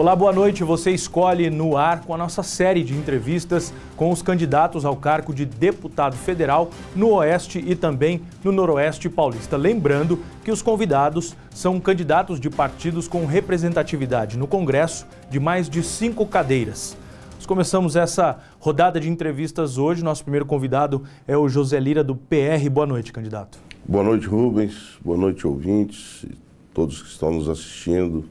Olá, boa noite. Você escolhe no ar com a nossa série de entrevistas com os candidatos ao cargo de deputado federal no Oeste e também no Noroeste Paulista. Lembrando que os convidados são candidatos de partidos com representatividade no Congresso de mais de cinco cadeiras. Nós começamos essa rodada de entrevistas hoje. Nosso primeiro convidado é o José Lira, do PR. Boa noite, candidato. Boa noite, Rubens. Boa noite, ouvintes, todos que estão nos assistindo.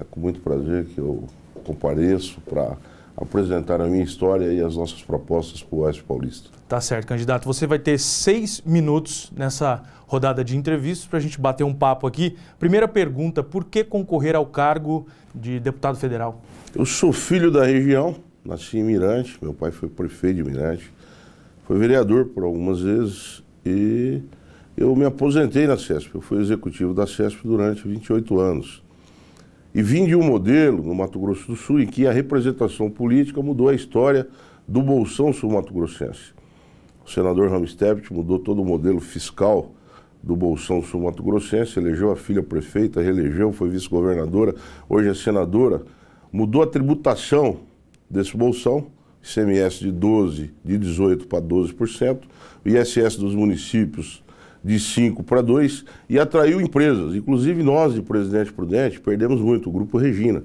É com muito prazer que eu compareço para apresentar a minha história e as nossas propostas para o Oeste Paulista. Tá certo, candidato. Você vai ter seis minutos nessa rodada de entrevistas para a gente bater um papo aqui. Primeira pergunta: por que concorrer ao cargo de deputado federal? Eu sou filho da região, nasci em Mirante, meu pai foi prefeito de Mirante, foi vereador por algumas vezes e eu me aposentei na CESP. Eu fui executivo da CESP durante 28 anos. E vim de um modelo no Mato Grosso do Sul em que a representação política mudou a história do Bolsão sul-mato-grossense. O senador Ramstept mudou todo o modelo fiscal do Bolsão sul-mato-grossense, elegeu a filha prefeita, reelegeu, foi vice-governadora, hoje é senadora. Mudou a tributação desse Bolsão, ICMS de 12, de 18 para 12%, o ISS dos municípios de 5 para 2 e atraiu empresas. Inclusive nós, de Presidente Prudente, perdemos muito. O Grupo Regina,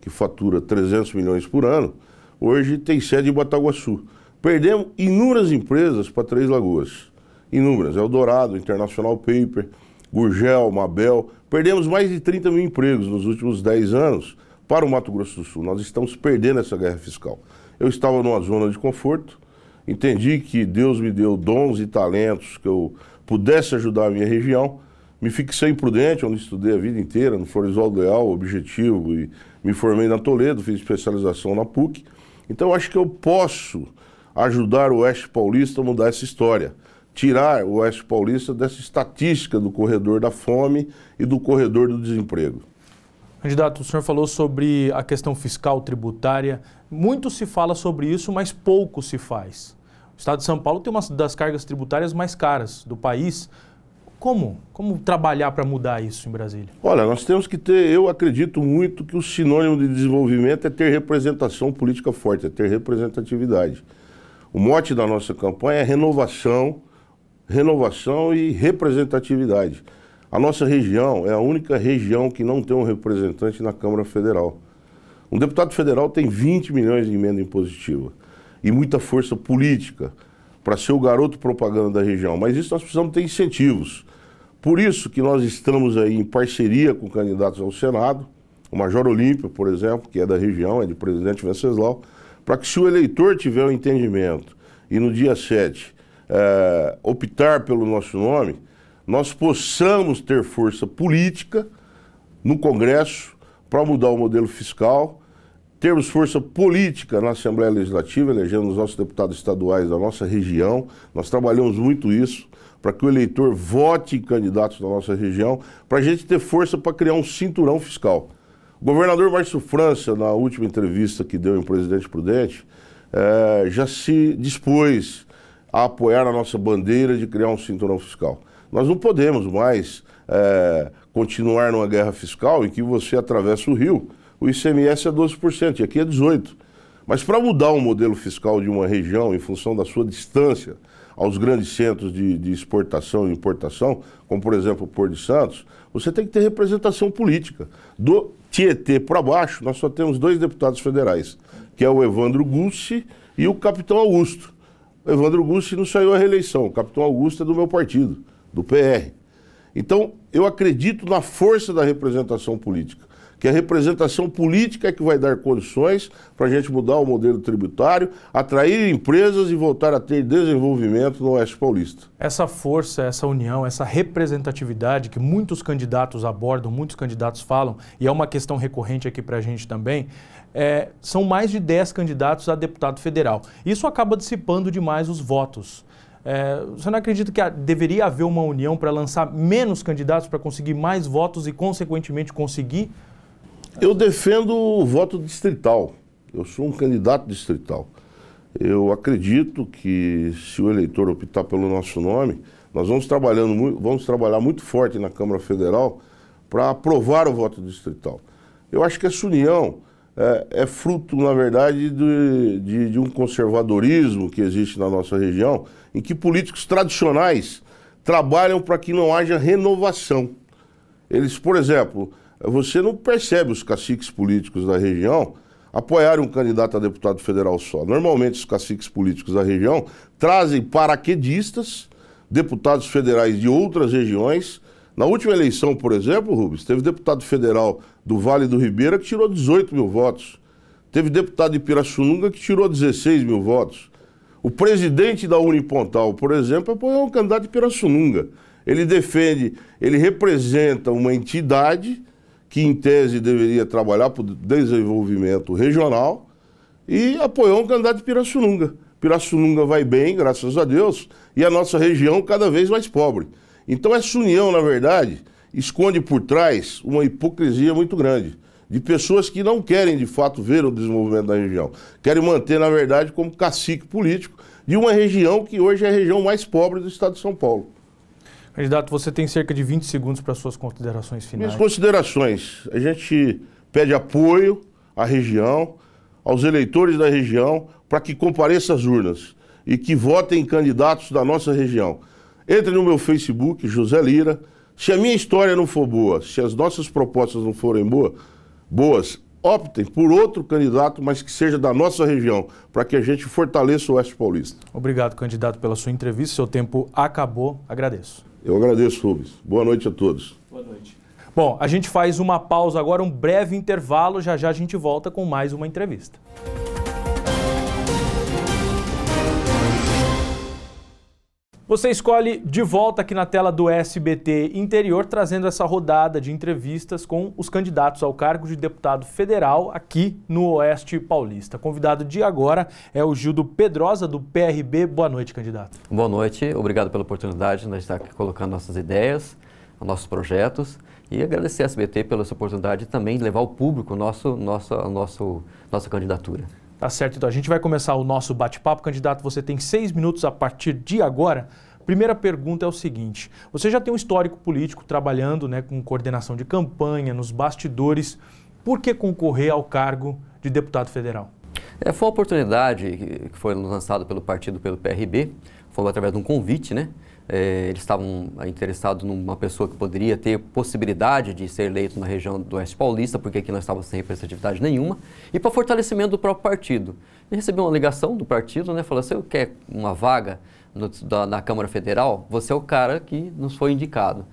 que fatura 300 milhões por ano, hoje tem sede em Bataguaçu. Perdemos inúmeras empresas para Três Lagoas. Inúmeras. Eldorado, Internacional Paper, Gurgel, Mabel. Perdemos mais de 30 mil empregos nos últimos 10 anos para o Mato Grosso do Sul. Nós estamos perdendo essa guerra fiscal. Eu estava numa zona de conforto, entendi que Deus me deu dons e talentos que eu pudesse ajudar a minha região. Me fixei em Prudente, onde estudei a vida inteira, no Floresol do Leal, Objetivo, e me formei na Toledo, fiz especialização na PUC. Então, acho que eu posso ajudar o Oeste Paulista a mudar essa história. Tirar o Oeste Paulista dessa estatística do corredor da fome e do corredor do desemprego. Candidato, o senhor falou sobre a questão fiscal tributária. Muito se fala sobre isso, mas pouco se faz. O Estado de São Paulo tem uma das cargas tributárias mais caras do país. Como? Como trabalhar para mudar isso em Brasília? Olha, nós temos que ter, eu acredito muito que o sinônimo de desenvolvimento é ter representação política forte, é ter representatividade. O mote da nossa campanha é renovação, renovação e representatividade. A nossa região é a única região que não tem um representante na Câmara Federal. Um deputado federal tem 20 milhões de emenda impositiva e muita força política para ser o garoto propaganda da região. Mas isso nós precisamos ter incentivos. Por isso que nós estamos aí em parceria com candidatos ao Senado, o Major Olímpio, por exemplo, que é da região, é de presidente Venceslau, para que se o eleitor tiver o um entendimento e no dia 7 é, eh, optar pelo nosso nome, nós possamos ter força política no Congresso para mudar o modelo fiscal, termos força política na Assembleia Legislativa, elegendo os nossos deputados estaduais da nossa região. Nós trabalhamos muito isso para que o eleitor vote em candidatos da nossa região, para a gente ter força para criar um cinturão fiscal. O governador Márcio França, na última entrevista que deu em Presidente Prudente, eh, já se dispôs a apoiar a nossa bandeira de criar um cinturão fiscal. Nós não podemos mais eh, continuar numa guerra fiscal em que você atravessa o rio o ICMS é 12% e aqui é 18%. Mas para mudar o um modelo fiscal de uma região em função da sua distância aos grandes centros de, de exportação e importação, como por exemplo o Porto de Santos, você tem que ter representação política. Do Tietê para baixo, nós só temos dois deputados federais, que é o Evandro Gussi e o Capitão Augusto. O Evandro Gussi não saiu à reeleição, o Capitão Augusto é do meu partido, do PR. Então, eu acredito na força da representação política que a representação política é que vai dar condições para a gente mudar o modelo tributário, atrair empresas e voltar a ter desenvolvimento no Oeste Paulista. Essa força, essa união, essa representatividade que muitos candidatos abordam, muitos candidatos falam, e é uma questão recorrente aqui para a gente também, é, são mais de 10 candidatos a deputado federal. Isso acaba dissipando demais os votos. É, você não acredita que deveria haver uma união para lançar menos candidatos para conseguir mais votos e, consequentemente, conseguir eu defendo o voto distrital. Eu sou um candidato distrital. Eu acredito que se o eleitor optar pelo nosso nome, nós vamos trabalhando vamos trabalhar muito forte na Câmara Federal para aprovar o voto distrital. Eu acho que essa união é, é fruto, na verdade, de, de, de um conservadorismo que existe na nossa região, em que políticos tradicionais trabalham para que não haja renovação. Eles, por exemplo, você não percebe os caciques políticos da região apoiarem um candidato a deputado federal só. Normalmente, os caciques políticos da região trazem paraquedistas, deputados federais de outras regiões. Na última eleição, por exemplo, Rubens, teve deputado federal do Vale do Ribeira que tirou 18 mil votos. Teve deputado de Pirassununga que tirou 16 mil votos. O presidente da Unipontal, por exemplo, apoiou um candidato de Pirassununga. Ele defende, ele representa uma entidade que em tese deveria trabalhar para o desenvolvimento regional, e apoiou um candidato de Pirassununga. Pirassununga vai bem, graças a Deus, e a nossa região cada vez mais pobre. Então essa união, na verdade, esconde por trás uma hipocrisia muito grande de pessoas que não querem de fato ver o desenvolvimento da região. Querem manter, na verdade, como cacique político de uma região que hoje é a região mais pobre do estado de São Paulo. Candidato, você tem cerca de 20 segundos para suas considerações finais. Minhas considerações. A gente pede apoio à região, aos eleitores da região, para que compareçam às urnas e que votem candidatos da nossa região. Entre no meu Facebook, José Lira. Se a minha história não for boa, se as nossas propostas não forem boa, boas, optem por outro candidato, mas que seja da nossa região, para que a gente fortaleça o Oeste Paulista. Obrigado, candidato, pela sua entrevista. Seu tempo acabou. Agradeço. Eu agradeço, Rubens. Boa noite a todos. Boa noite. Bom, a gente faz uma pausa agora, um breve intervalo. Já já a gente volta com mais uma entrevista. Você escolhe de volta aqui na tela do SBT Interior, trazendo essa rodada de entrevistas com os candidatos ao cargo de deputado federal aqui no Oeste Paulista. Convidado de agora é o Gildo Pedrosa, do PRB. Boa noite, candidato. Boa noite, obrigado pela oportunidade de estar colocando nossas ideias, nossos projetos. E agradecer a SBT pela sua oportunidade também de levar ao público nosso, nossa, nosso, nossa candidatura. Tá certo, então a gente vai começar o nosso bate-papo. Candidato, você tem seis minutos a partir de agora. Primeira pergunta é o seguinte: você já tem um histórico político trabalhando né, com coordenação de campanha, nos bastidores. Por que concorrer ao cargo de deputado federal? É, foi uma oportunidade que foi lançada pelo partido, pelo PRB, foi através de um convite, né? É, eles estavam interessados numa pessoa que poderia ter possibilidade de ser eleito na região do Oeste Paulista, porque aqui nós estávamos sem representatividade nenhuma, e para fortalecimento do próprio partido. E recebi uma ligação do partido, né, falou assim, eu quero uma vaga no, da, na Câmara Federal, você é o cara que nos foi indicado.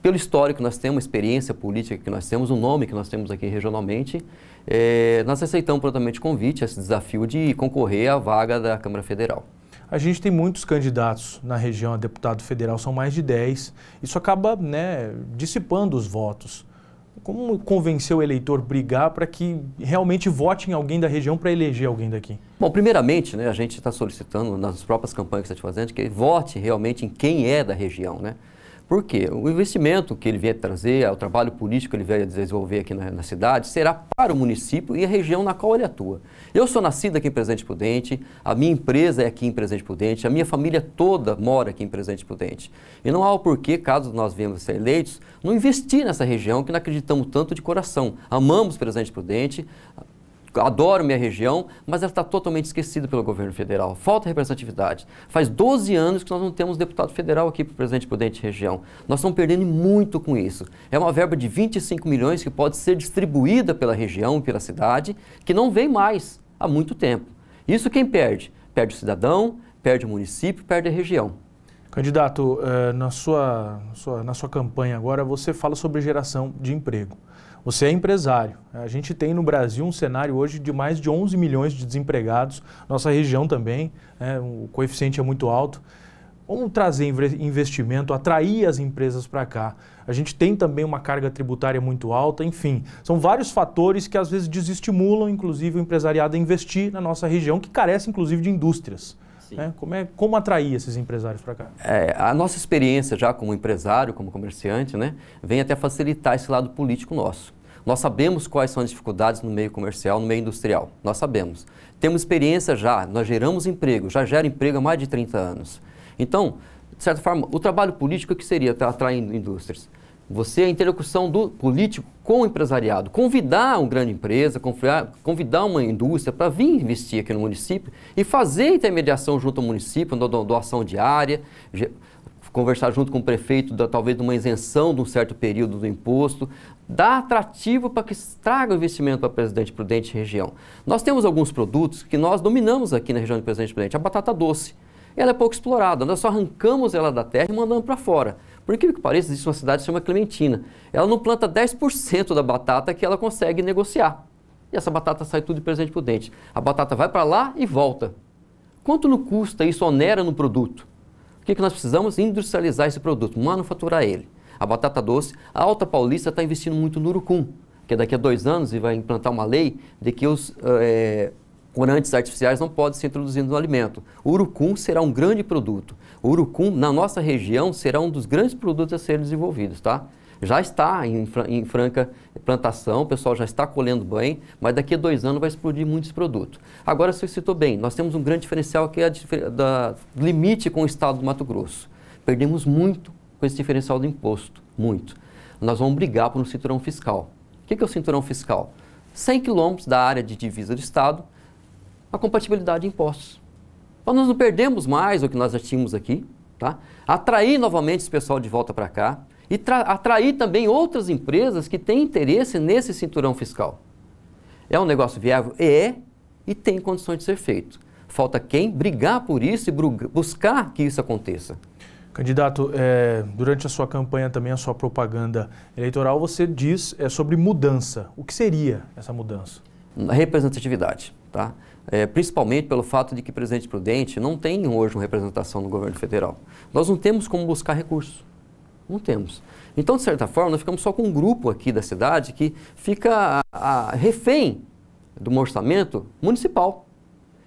pelo histórico nós temos, a experiência política que nós temos, o nome que nós temos aqui regionalmente, é, nós aceitamos prontamente o convite, esse desafio de concorrer à vaga da Câmara Federal. A gente tem muitos candidatos na região a deputado federal, são mais de 10. Isso acaba né, dissipando os votos. Como convencer o eleitor a brigar para que realmente vote em alguém da região para eleger alguém daqui? Bom, primeiramente, né, a gente está solicitando nas próprias campanhas que está fazendo que vote realmente em quem é da região, né? Por quê? O investimento que ele vier trazer, o trabalho político que ele vier desenvolver aqui na, na, cidade, será para o município e a região na qual ele atua. Eu sou nascido aqui em Presidente Prudente, a minha empresa é aqui em Presidente Prudente, a minha família toda mora aqui em Presidente Prudente. E não há o porquê, caso nós venhamos a ser eleitos, não investir nessa região que nós acreditamos tanto de coração. Amamos Presidente Prudente, adoro minha região, mas ela está totalmente esquecida pelo governo federal. Falta representatividade. Faz 12 anos que nós não temos deputado federal aqui para o Presidente Prudente região. Nós estamos perdendo muito com isso. É uma verba de 25 milhões que pode ser distribuída pela região, pela cidade, que não vem mais há muito tempo. Isso quem perde? Perde o cidadão, perde o município, perde a região. Candidato, eh, na sua, na sua, na sua campanha agora, você fala sobre geração de emprego. Você é empresário. A gente tem no Brasil um cenário hoje de mais de 11 milhões de desempregados, nossa região também, né? o coeficiente é muito alto. Vamos trazer investimento, atrair as empresas para cá. A gente tem também uma carga tributária muito alta, enfim, são vários fatores que às vezes desestimulam, inclusive, o empresariado a investir na nossa região, que carece, inclusive, de indústrias. Né? Como, é, como atrair esses empresários para cá? É, a nossa experiência já como empresário, como comerciante, né, vem até facilitar esse lado político nosso. Nós sabemos quais são as dificuldades no meio comercial, no meio industrial. Nós sabemos. Temos experiência já, nós geramos emprego, já gera emprego há mais de 30 anos. Então, de certa forma, o trabalho político é que seria tá atrair indústrias? Você é a interlocução do político com o empresariado. Convidar uma grande empresa, convidar uma indústria para vir investir aqui no município e fazer intermediação junto ao município, na doação diária, conversar junto com o prefeito, da, talvez de uma isenção de um certo período do imposto, dar atrativo para que traga o investimento para Presidente Prudente e região. Nós temos alguns produtos que nós dominamos aqui na região de Presidente Prudente, a batata doce. Ela é pouco explorada, nós só arrancamos ela da terra e mandamos para fora. Por incrível que pareça, existe uma cidade que chama Clementina. Ela não planta 10% da batata que ela consegue negociar. E essa batata sai tudo de presente para o dente. A batata vai para lá e volta. Quanto não custa isso onera no produto? O que, que nós precisamos? Industrializar esse produto, manufaturar ele. A batata doce, a Alta Paulista está investindo muito no urucum, que daqui a dois anos vai implantar uma lei de que os é, eh, corantes artificiais não podem ser introduzidos no alimento. O urucum será um grande produto. O urucum, na nossa região, será um dos grandes produtos a serem desenvolvidos, tá? Já está em, em, franca plantação, o pessoal já está colhendo bem, mas daqui a dois anos vai explodir muito esse produto. Agora, você citou bem, nós temos um grande diferencial que é a da limite com o estado do Mato Grosso. Perdemos muito com esse diferencial do imposto, muito. Nós vamos brigar por um cinturão fiscal. O que é o cinturão fiscal? 100 quilômetros da área de divisa do Estado, a compatibilidade de impostos. Para nós não perdemos mais o que nós já tínhamos aqui, tá? Atrair novamente esse pessoal de volta para cá e atrair também outras empresas que têm interesse nesse cinturão fiscal. É um negócio viável? É, e tem condições de ser feito. Falta quem brigar por isso e buscar que isso aconteça. Candidato, é, durante a sua campanha também, a sua propaganda eleitoral, você diz é, sobre mudança. O que seria essa mudança? Representatividade. Tá? é, principalmente pelo fato de que Presidente Prudente não tem hoje uma representação no governo federal. Nós não temos como buscar recursos. Não temos. Então, de certa forma, nós ficamos só com um grupo aqui da cidade que fica a, a refém do orçamento municipal.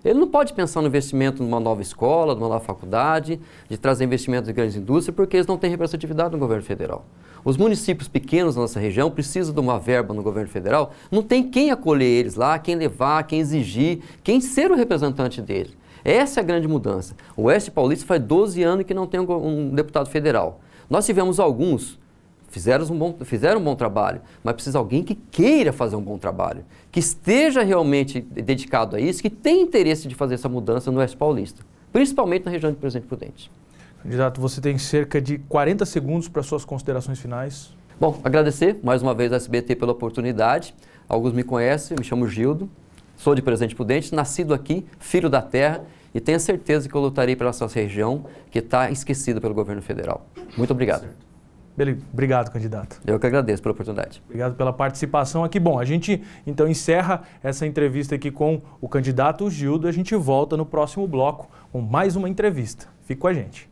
Ele não pode pensar no investimento numa nova escola, numa nova faculdade, de trazer investimento de grandes indústrias, porque eles não têm representatividade no governo federal. Os municípios pequenos da nossa região precisam de uma verba no governo federal, não tem quem acolher eles lá, quem levar, quem exigir, quem ser o representante deles. Essa é a grande mudança. O Oeste Paulista faz 12 anos que não tem um deputado federal. Nós tivemos alguns, fizeram um bom, fizeram um bom trabalho, mas precisa alguém que queira fazer um bom trabalho, que esteja realmente dedicado a isso, que tenha interesse de fazer essa mudança no Oeste Paulista, principalmente na região de Presidente Prudente. Candidato, você tem cerca de 40 segundos para suas considerações finais. Bom, agradecer mais uma vez ao SBT pela oportunidade. Alguns me conhecem, me chamo Gildo, sou de Presidente Prudente, nascido aqui, filho da terra, e tenho certeza que eu lutarei pela nossa região, que está esquecida pelo governo federal. Muito obrigado. Certo. Obrigado, candidato. Eu que agradeço pela oportunidade. Obrigado pela participação aqui. Bom, a gente então encerra essa entrevista aqui com o candidato Gildo. A gente volta no próximo bloco com mais uma entrevista. Fique com a gente.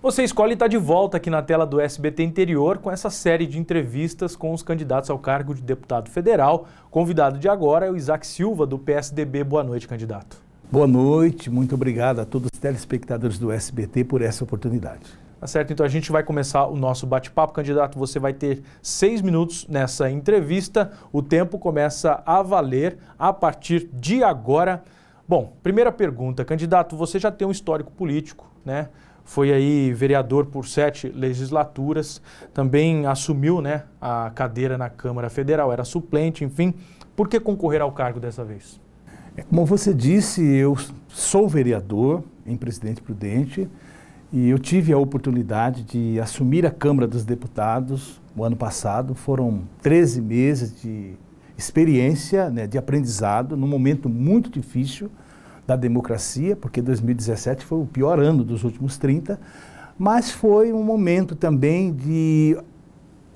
Você escolhe está de volta aqui na tela do SBT Interior com essa série de entrevistas com os candidatos ao cargo de deputado federal. Convidado de agora é o Isaac Silva, do PSDB. Boa noite, candidato. Boa noite, muito obrigado a todos os telespectadores do SBT por essa oportunidade. Tá certo, então a gente vai começar o nosso bate-papo. Candidato, você vai ter seis minutos nessa entrevista. O tempo começa a valer a partir de agora. Bom, primeira pergunta, candidato, você já tem um histórico político, né? foi aí vereador por sete legislaturas, também assumiu né, a cadeira na Câmara Federal, era suplente, enfim. Por que concorrer ao cargo dessa vez? É, como você disse, eu sou vereador em Presidente Prudente e eu tive a oportunidade de assumir a Câmara dos Deputados o ano passado. Foram 13 meses de experiência, né, de aprendizado, num momento muito difícil da democracia, porque 2017 foi o pior ano dos últimos 30, mas foi um momento também de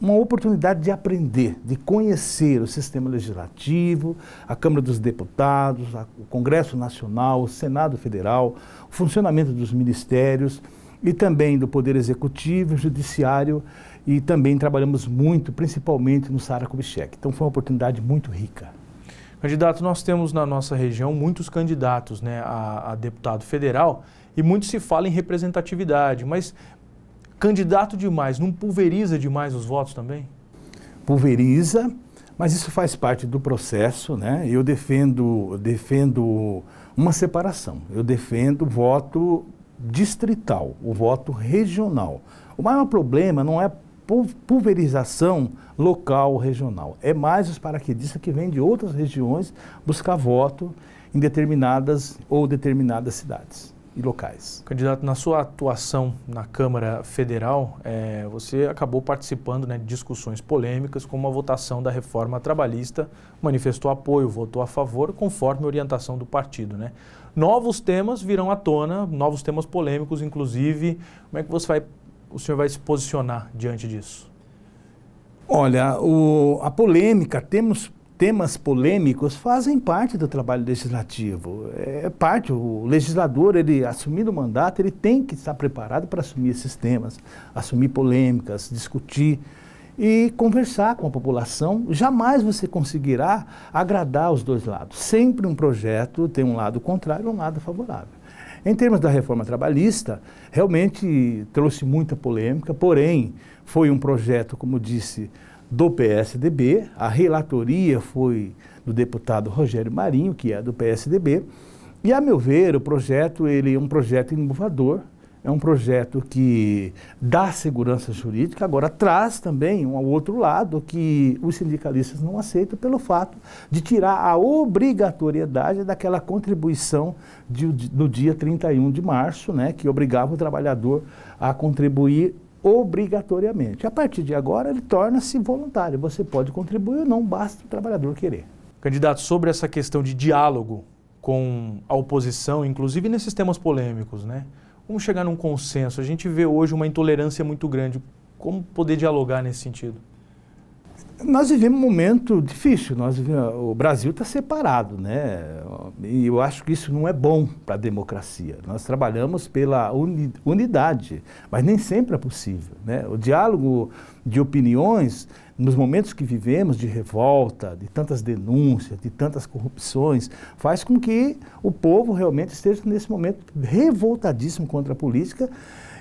uma oportunidade de aprender, de conhecer o sistema legislativo, a Câmara dos Deputados, a, o Congresso Nacional, o Senado Federal, o funcionamento dos ministérios e também do Poder Executivo, Judiciário e também trabalhamos muito, principalmente no Sara Kubitschek. Então foi uma oportunidade muito rica. Candidato, nós temos na nossa região muitos candidatos né, a, a deputado federal e muito se fala em representatividade, mas candidato demais não pulveriza demais os votos também? Pulveriza, mas isso faz parte do processo, né? Eu defendo, defendo uma separação. Eu defendo voto distrital, o voto regional. O maior problema não é pulverização local, regional. É mais os paraquedistas que vêm de outras regiões buscar voto em determinadas ou determinadas cidades e locais. Candidato, na sua atuação na Câmara Federal, é, você acabou participando né, de discussões polêmicas, como a votação da reforma trabalhista, manifestou apoio, votou a favor, conforme a orientação do partido. Né? Novos temas virão à tona, novos temas polêmicos, inclusive. Como é que você vai o senhor vai se posicionar diante disso? Olha, o, a polêmica, temos temas polêmicos fazem parte do trabalho legislativo. É parte, o legislador, ele assumindo o mandato, ele tem que estar preparado para assumir esses temas, assumir polêmicas, discutir e conversar com a população. Jamais você conseguirá agradar os dois lados. Sempre um projeto tem um lado contrário e um lado favorável. Em termos da reforma trabalhista, realmente trouxe muita polêmica, porém, foi um projeto, como disse, do PSDB, a relatoria foi do deputado Rogério Marinho, que é do PSDB, e a meu ver, o projeto ele é um projeto inovador, é um projeto que dá segurança jurídica, agora traz também um outro lado que os sindicalistas não aceitam pelo fato de tirar a obrigatoriedade daquela contribuição de, de, do dia 31 de março, né, que obrigava o trabalhador a contribuir obrigatoriamente. A partir de agora, ele torna-se voluntário. Você pode contribuir ou não, basta o trabalhador querer. Candidato, sobre essa questão de diálogo com a oposição, inclusive nesses temas polêmicos, né? Como chegar num consenso? A gente vê hoje uma intolerância muito grande. Como poder dialogar nesse sentido? Nós vivemos um momento difícil, nós vivemos, o Brasil está separado, né? E eu acho que isso não é bom para a democracia. Nós trabalhamos pela uni, unidade, mas nem sempre é possível, né? O diálogo de opiniões, nos momentos que vivemos de revolta, de tantas denúncias, de tantas corrupções, faz com que o povo realmente esteja nesse momento revoltadíssimo contra a política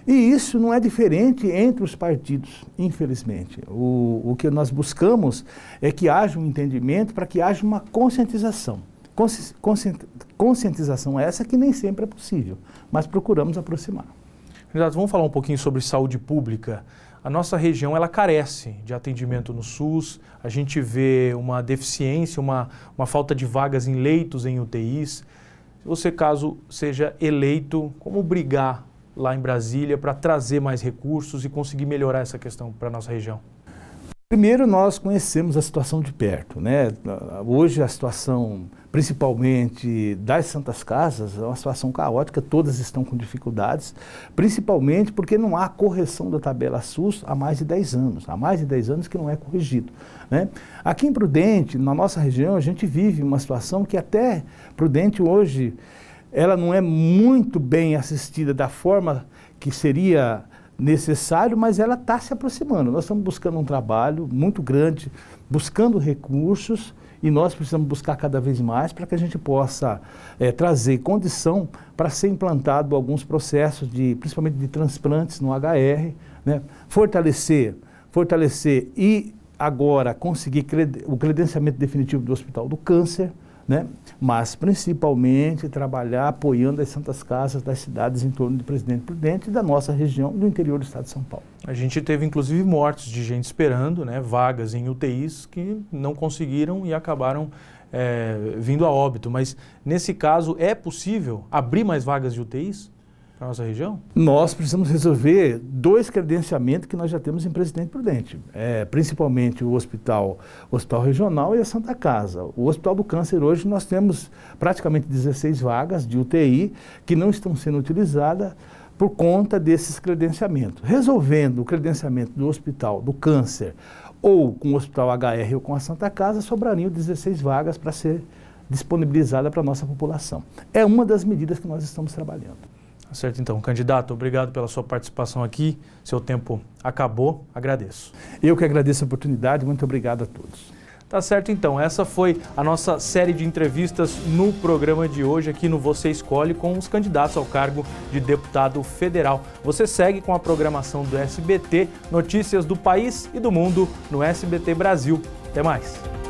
e isso não é diferente entre os partidos, infelizmente. O, o que nós buscamos é que haja um entendimento para que haja uma conscientização. conscientização essa que nem sempre é possível, mas procuramos aproximar. Candidato, vamos falar um pouquinho sobre saúde pública. A nossa região ela carece de atendimento no SUS, a gente vê uma deficiência, uma, uma falta de vagas em leitos em UTIs. Se você, caso seja eleito, como brigar lá em Brasília para trazer mais recursos e conseguir melhorar essa questão para a nossa região? Primeiro, nós conhecemos a situação de perto. Né? Hoje, a situação, principalmente das Santas Casas, é uma situação caótica, todas estão com dificuldades, principalmente porque não há correção da tabela SUS há mais de 10 anos. Há mais de 10 anos que não é corrigido. Né? Aqui em Prudente, na nossa região, a gente vive uma situação que até Prudente hoje ela não é muito bem assistida da forma que seria necessário, mas ela está se aproximando. Nós estamos buscando um trabalho muito grande, buscando recursos e nós precisamos buscar cada vez mais para que a gente possa é, trazer condição para ser implantado alguns processos de, principalmente de transplantes no HR, né? fortalecer, fortalecer e agora conseguir cred o credenciamento definitivo do Hospital do Câncer né? mas principalmente trabalhar apoiando as santas casas das cidades em torno de Presidente Prudente e da nossa região do interior do estado de São Paulo. A gente teve inclusive mortes de gente esperando, né, vagas em UTIs que não conseguiram e acabaram é, vindo a óbito. Mas nesse caso é possível abrir mais vagas de UTIs? para a nossa região? Nós precisamos resolver dois credenciamentos que nós já temos em Presidente Prudente, é, principalmente o hospital, o hospital regional e a Santa Casa. O Hospital do Câncer hoje nós temos praticamente 16 vagas de UTI que não estão sendo utilizadas por conta desses credenciamentos. Resolvendo o credenciamento do Hospital do Câncer ou com o Hospital HR ou com a Santa Casa, sobrariam 16 vagas para ser disponibilizada para a nossa população. É uma das medidas que nós estamos trabalhando. Tá certo, então, candidato, obrigado pela sua participação aqui. Seu tempo acabou, agradeço. Eu que agradeço a oportunidade, muito obrigado a todos. Tá certo, então, essa foi a nossa série de entrevistas no programa de hoje, aqui no Você Escolhe, com os candidatos ao cargo de deputado federal. Você segue com a programação do SBT, notícias do país e do mundo no SBT Brasil. Até mais.